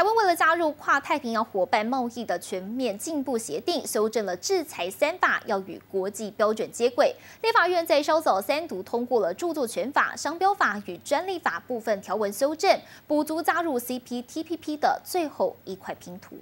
台湾为了加入跨太平洋伙伴贸易的全面进步协定，修正了制裁三法，要与国际标准接轨。立法院在稍早三读通过了著作权法、商标法与专利法部分条文修正，补足加入 CPTPP 的最后一块拼图。